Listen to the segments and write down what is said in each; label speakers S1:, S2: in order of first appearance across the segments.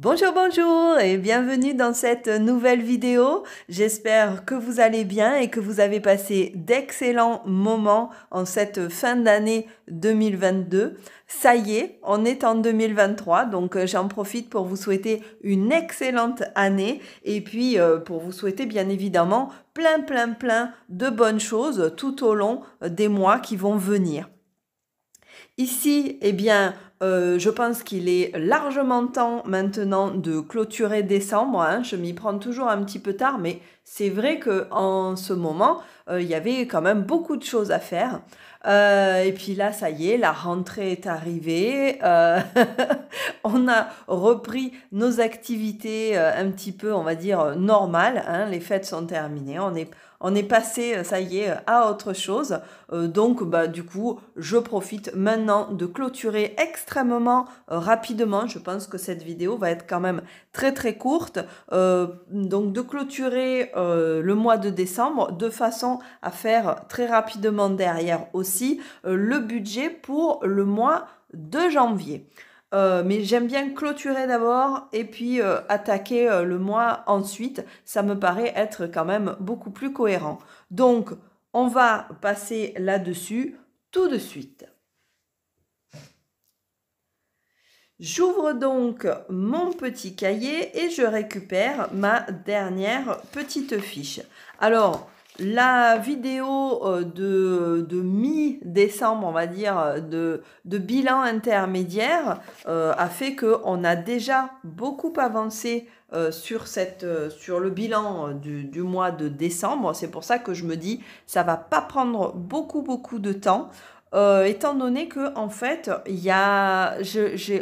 S1: Bonjour, bonjour et bienvenue dans cette nouvelle vidéo. J'espère que vous allez bien et que vous avez passé d'excellents moments en cette fin d'année 2022. Ça y est, on est en 2023, donc euh, j'en profite pour vous souhaiter une excellente année et puis euh, pour vous souhaiter bien évidemment plein, plein, plein de bonnes choses tout au long euh, des mois qui vont venir. Ici, eh bien, euh, je pense qu'il est largement temps maintenant de clôturer décembre. Hein. Je m'y prends toujours un petit peu tard, mais c'est vrai que en ce moment, euh, il y avait quand même beaucoup de choses à faire. Euh, et puis là, ça y est, la rentrée est arrivée. on a repris nos activités un petit peu, on va dire, normales. Hein. Les fêtes sont terminées. On est on est passé, euh, ça y est, euh, à autre chose. Euh, donc, bah, du coup, je profite maintenant de clôturer extrêmement rapidement. Je pense que cette vidéo va être quand même très très courte. donc, de clôturer le mois de décembre de façon à faire très rapidement derrière aussi le budget pour le mois de janvier. Euh, mais j'aime bien clôturer d'abord et puis euh, attaquer euh, le mois ensuite. Ça me paraît être quand même beaucoup plus cohérent. Donc, on va passer là-dessus tout de suite. J'ouvre donc mon petit cahier et je récupère ma dernière petite fiche. Alors, la vidéo euh, de, mi-décembre, on va dire, de, de bilan intermédiaire euh, a fait qu'on a déjà beaucoup avancé euh, sur, cette, sur le bilan du, mois de décembre. C'est pour ça que je me dis, ça va pas prendre beaucoup, beaucoup de temps. étant donné que en fait,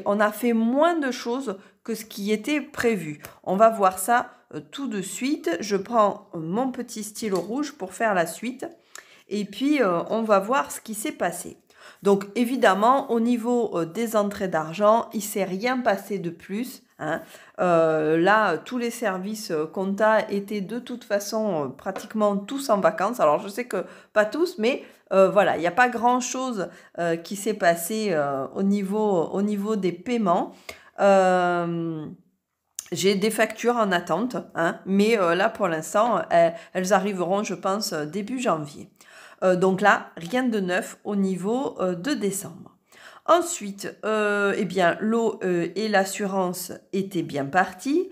S1: on a fait moins de choses que ce qui était prévu. On va voir ça euh, tout de suite. Je prends euh, mon petit stylo rouge pour faire la suite. Et puis, euh, on va voir ce qui s'est passé. Donc, évidemment, au niveau des entrées d'argent, il ne s'est rien passé de plus. Hein. là, tous les services compta étaient de toute façon pratiquement tous en vacances. Alors, je sais que pas tous, mais voilà, il n'y a pas grand-chose qui s'est passé au, niveau, au niveau des paiements. J'ai des factures en attente, hein, mais euh, là pour l'instant, euh, elles, arriveront, je pense, euh, début janvier. donc là, rien de neuf au niveau de décembre. Ensuite, eh bien, l'eau et l'assurance étaient bien partis.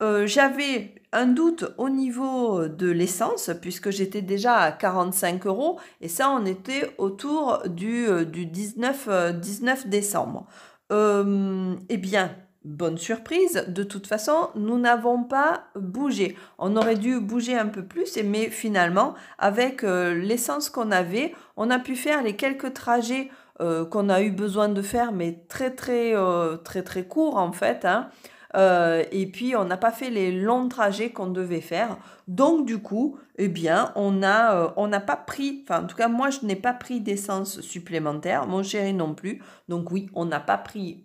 S1: J'avais un doute au niveau de l'essence, puisque j'étais déjà à 45 euros, et ça, on était autour du, 19, 19 décembre. eh bien, Bonne surprise, de toute façon, nous n'avons pas bougé. On aurait dû bouger un peu plus, mais finalement, avec euh, l'essence qu'on avait, on a pu faire les quelques trajets euh, qu'on a eu besoin de faire, mais très très euh, très très courts en fait. Hein. et puis on n'a pas fait les longs trajets qu'on devait faire. Donc du coup, eh bien, on on n'a pas pris, enfin en tout cas moi je n'ai pas pris d'essence supplémentaire, mon chéri non plus. Donc oui, on n'a pas pris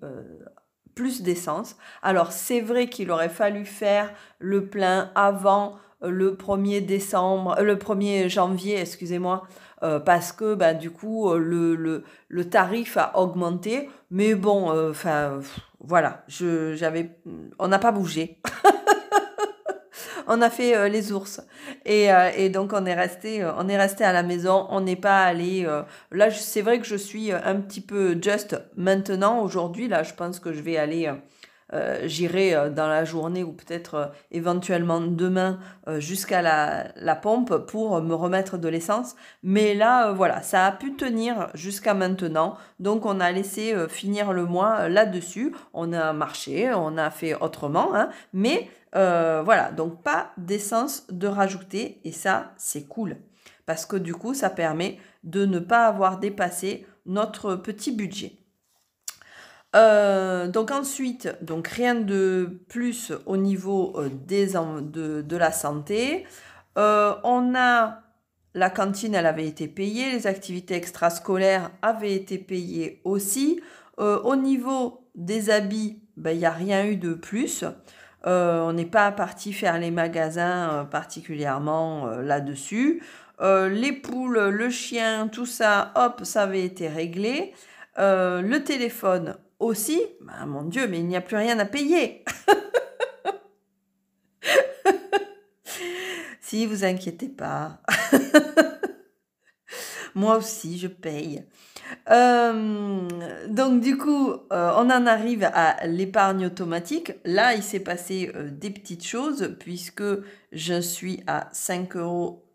S1: plus d'essence. Alors c'est vrai qu'il aurait fallu faire le plein avant le 1er décembre, euh, le 1er janvier, excusez-moi, euh, parce que ben du coup euh, le, le, le, tarif a augmenté. Mais bon, enfin voilà, je, j'avais, on n'a pas bougé. on a fait euh, les ours. Et, euh, et donc on est resté, euh, on est resté à la maison, on n'est pas allé. là, c'est vrai que je suis un petit peu just maintenant aujourd'hui. Là, je pense que je vais aller euh, j'irai euh, dans la journée ou peut-être euh, éventuellement demain jusqu'à la, pompe pour me remettre de l'essence. Mais là, voilà, ça a pu tenir jusqu'à maintenant. Donc on a laissé finir le mois là-dessus. On a marché, on a fait autrement. Hein. mais voilà, donc pas d'essence de rajouter. Et ça, c'est cool. Parce que du coup, ça permet de ne pas avoir dépassé notre petit budget. Euh, donc ensuite, donc rien de plus au niveau euh, des, de, la santé. Euh, on a la cantine, elle avait été payée, les activités extrascolaires avaient été payées aussi. au niveau des habits, ben, il n'y a rien eu de plus. on n'est pas parti faire les magasins particulièrement là-dessus. les poules, le chien, tout ça, hop, ça avait été réglé. le téléphone, aussi, bah, mon Dieu, mais il n'y a plus rien à payer. si vous inquiétez pas. Moi aussi, je paye. Euh, donc du coup, euh, on en arrive à l'épargne automatique. Là, il s'est passé euh, des petites choses puisque je suis à 5,50 euros.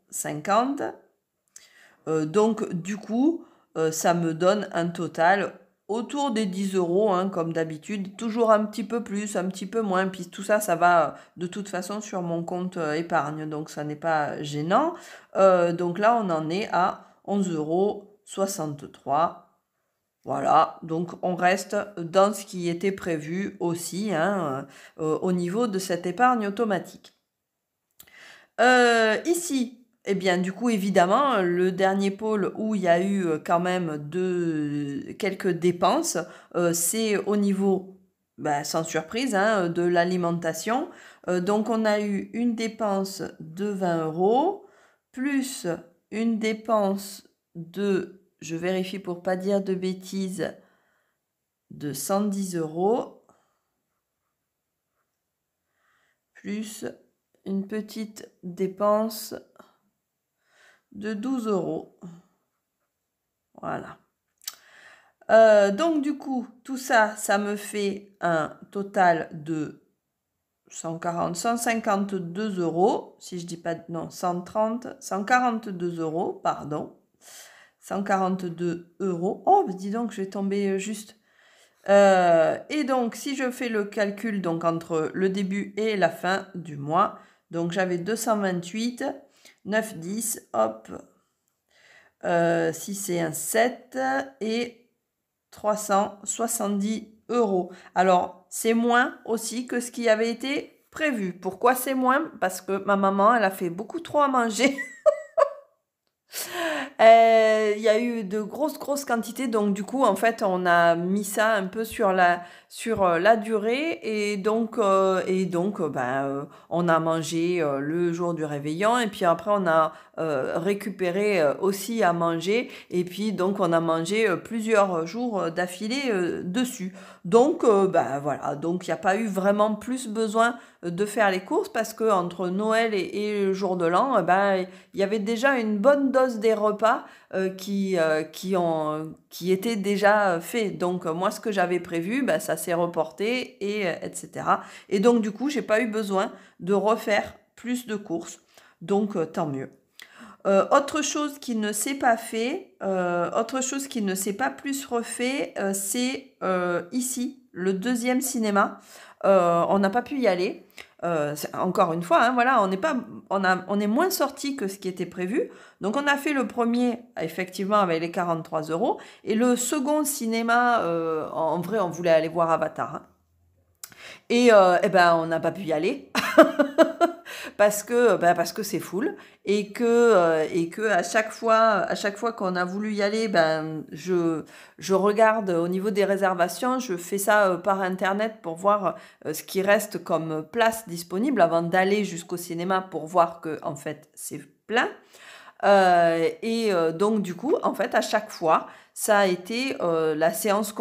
S1: Donc du coup, ça me donne un total autour des 10 euros, hein, comme d'habitude, toujours un petit peu plus, un petit peu moins, puis tout ça, ça va euh, de toute façon sur mon compte euh, épargne, donc ça n'est pas gênant. Euh, donc là, on en est à 11,63 euros. Voilà, donc on reste dans ce qui était prévu aussi hein, au niveau de cette épargne automatique. ici, eh bien, du coup, évidemment, le dernier pôle où il y a eu euh, quand même de, quelques dépenses, euh, c'est au niveau, bah, sans surprise, hein, de l'alimentation. Euh, donc, on a eu une dépense de 20 euros, plus une dépense de, je vérifie pour pas dire de bêtises, de 110 euros, plus une petite dépense de 12 euros. Voilà. Euh, donc du coup, tout ça, ça me fait un total de 140, 152 euros, si je dis pas, non, 130, 142 euros, pardon. 142 euros. Oh, bah, dis donc, je vais tomber euh, juste. Euh, et donc, si je fais le calcul donc entre le début et la fin du mois, donc j'avais 228 9, 10, hop. 6 euh, et 1, 7 et 370 euros. Alors, c'est moins aussi que ce qui avait été prévu. Pourquoi c'est moins Parce que ma maman, elle a fait beaucoup trop à manger. Euh, il y a eu de grosses, grosses quantités. Donc, du coup, en fait, on a mis ça un peu sur la, sur euh, la durée. Et donc, euh, et donc ben, on a mangé le jour du réveillon. Et puis après, on a récupéré aussi à manger. Et puis, donc, on a mangé plusieurs jours d'affilée dessus. Donc, euh, ben voilà, donc il n'y a pas eu vraiment plus besoin de faire les courses parce que entre Noël et, le jour de l'an, eh ben il y avait déjà une bonne dose des repas euh, qui euh, qui ont qui étaient déjà faits. Donc moi, ce que j'avais prévu, ben, ça s'est reporté et etc. Et donc du coup, j'ai pas eu besoin de refaire plus de courses. Donc tant mieux. Euh, autre chose qui ne s'est pas fait, euh, autre chose qui ne s'est pas plus refait, euh, c'est ici, le deuxième cinéma. on n'a pas pu y aller. encore une fois, hein, voilà, on est, moins sorti que ce qui était prévu. Donc on a fait le premier, effectivement, avec les 43 euros. Et le second cinéma, en vrai, on voulait aller voir Avatar. Hein. Et, euh, eh ben, on n'a pas pu y aller euh, ben, parce que c'est full et que euh, et que à chaque fois qu'on a voulu y aller, ben je regarde au niveau des réservations, je fais ça par internet pour voir ce qui reste comme place disponible avant d'aller jusqu'au cinéma pour voir que en fait c'est plein. et donc du coup, en fait, à chaque fois, ça a été la séance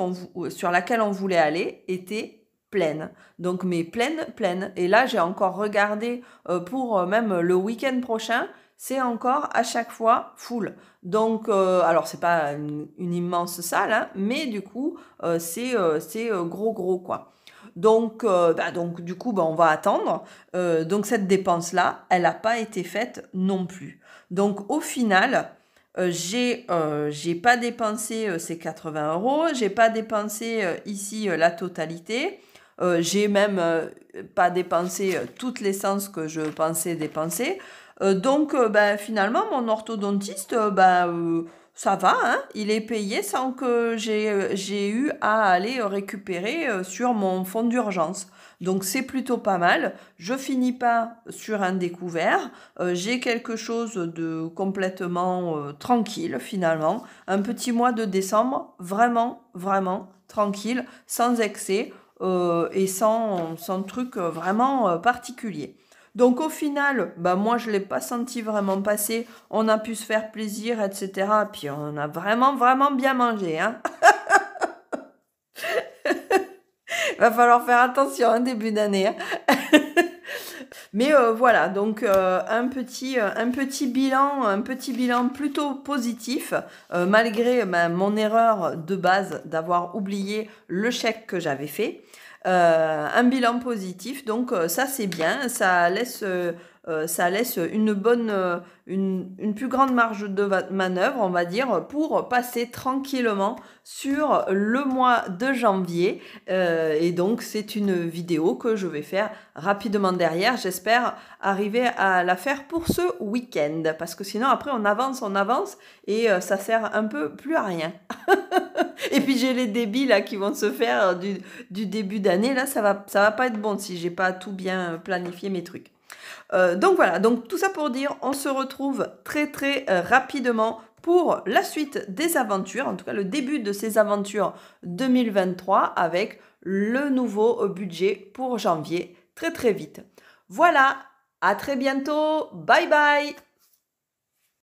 S1: sur laquelle on voulait aller était pleine. Donc mais pleine, pleine. Et là, j'ai encore regardé euh, pour euh, même le week-end prochain. C'est encore à chaque fois full. Donc, euh, alors c'est pas une, immense salle, hein, mais du coup, c'est gros gros quoi. Donc, bah, donc du coup, bah, on va attendre. donc cette dépense là, elle n'a pas été faite non plus. Donc au final, j'ai j'ai pas dépensé ces 80 euros, j'ai pas dépensé ici la totalité. Euh, j'ai même euh, pas dépensé euh, toute l'essence que je pensais dépenser. donc, ben, finalement, mon orthodontiste, ben, ça va, hein. il est payé sans que j'ai eu à aller récupérer sur mon fonds d'urgence. Donc c'est plutôt pas mal. Je finis pas sur un découvert. j'ai quelque chose de complètement tranquille finalement. Un petit mois de décembre, vraiment, vraiment tranquille, sans excès. Euh, et sans, truc euh, vraiment euh, particulier. Donc au final, bah moi je ne l'ai pas senti vraiment passer, on a pu se faire plaisir, etc. Puis on a vraiment, vraiment bien mangé. Hein Va falloir faire attention en hein, début d'année. Hein. Mais euh, voilà, donc euh, un, petit, euh, un, petit bilan, un petit bilan plutôt positif, malgré ben, mon erreur de base d'avoir oublié le chèque que j'avais fait. un bilan positif, donc ça c'est bien, ça laisse euh, ça laisse une bonne, euh, une, plus grande marge de manœuvre, on va dire, pour passer tranquillement sur le mois de janvier. Euh, et donc, c'est une vidéo que je vais faire rapidement derrière. J'espère arriver à la faire pour ce week-end, parce que sinon, après, on avance, on avance, et ça sert un peu plus à rien. et puis, j'ai les débits là qui vont se faire du, du début d'année. Là, ça va, ça va pas être bon si j'ai pas tout bien planifié mes trucs. Euh, donc voilà, donc tout ça pour dire, on se retrouve très très euh, rapidement pour la suite des aventures, en tout cas le début de ces aventures 2023 avec le nouveau budget pour janvier très très vite. Voilà, à très bientôt, bye bye